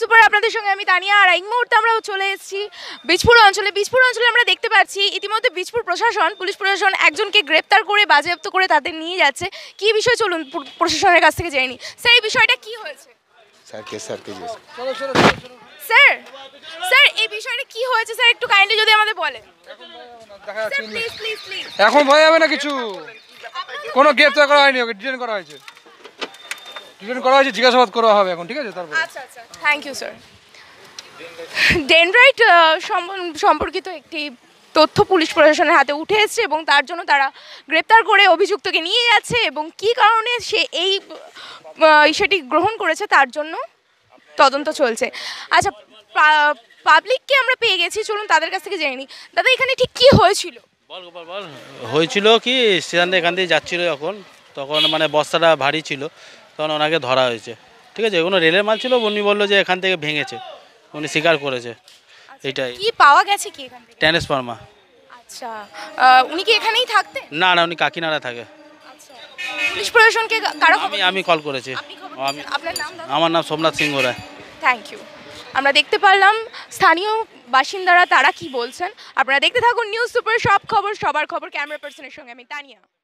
super আপনাদের সঙ্গে আমি তানিয়া আর এই মুহূর্তে আমরা চলে এসেছি বীজপুর অঞ্চলে বীজপুর অঞ্চলে আমরা দেখতে পাচ্ছি ইতিমধ্যে বীজপুর প্রশাসন পুলিশ প্রশাসন একজনকে গ্রেপ্তার করে বাজেয়াপ্ত করে তাদের নিয়ে যাচ্ছে কি বিষয় চলুন প্রশাসনের কাছ থেকে জেনে নিই স্যার এই বিষয়টা কি হয়েছে স্যার স্যারকে স্যার স্যার এই বিষয়টা কি হয়েছে স্যার একটু কাইন্ডলি যদি আমাদের বলেন এখন ভয় হবে না কিছু কোনো গ্রেপ্তার করা হয়নি ওকে ডিটেন করা হয়েছে রিটার্ন করা হয়েছে জিজ্ঞাসাবাদ করা হবে এখন ঠিক আছে তারপর আচ্ছা আচ্ছা থ্যাংক ইউ স্যার ডেনরাইট সম্পর্কিত একটি তথ্য পুলিশ প্রশাসনের হাতে উঠে এসছে এবং তার জন্য তারা গ্রেপ্তার করে অভিযুক্তকে নিয়ে যাচ্ছে এবং কি কারণে সে এই সেটি গ্রহণ করেছে তার জন্য তদন্ত চলছে আচ্ছা পাবলিককে আমরা পেয়ে গেছি চলুন তাদের কাছ থেকে জেনে নিই দাদা এখানে ঠিক কি হয়েছিল হয়েছিল কি সেখান থেকে এখান থেকে যাচ্ছিল যখন তখন মানে বস্তাটা ভারী ছিল তখন ওনাকে ধরা হয়েছে ঠিক আছে কোনো রেলের মাল ছিল উনি বললো যে এখান থেকে ভেঙেছে উনি স্বীকার করেছে আচ্ছা, এটাই কি পাওয়া গেছে কি এখান থেকে ট্রান্সফর্মা আচ্ছা উনি কি এখানেই থাকতেন না না উনি কাকিনাড়া থাকে আচ্ছা, পুলিশ প্রশাসনকে কারা আমি আমি কল করেছি আমি আপনার নাম আমার নাম সোমনাথ সিংহ রায় থ্যাংক ইউ আমরা দেখতে পারলাম স্থানীয় বাসিন্দারা তারা কি বলছেন আপনারা দেখতে থাকুন নিউজ সুপার সব খবর সবার খবর ক্যামেরা পার্সনের সঙ্গে আমি তানিয়া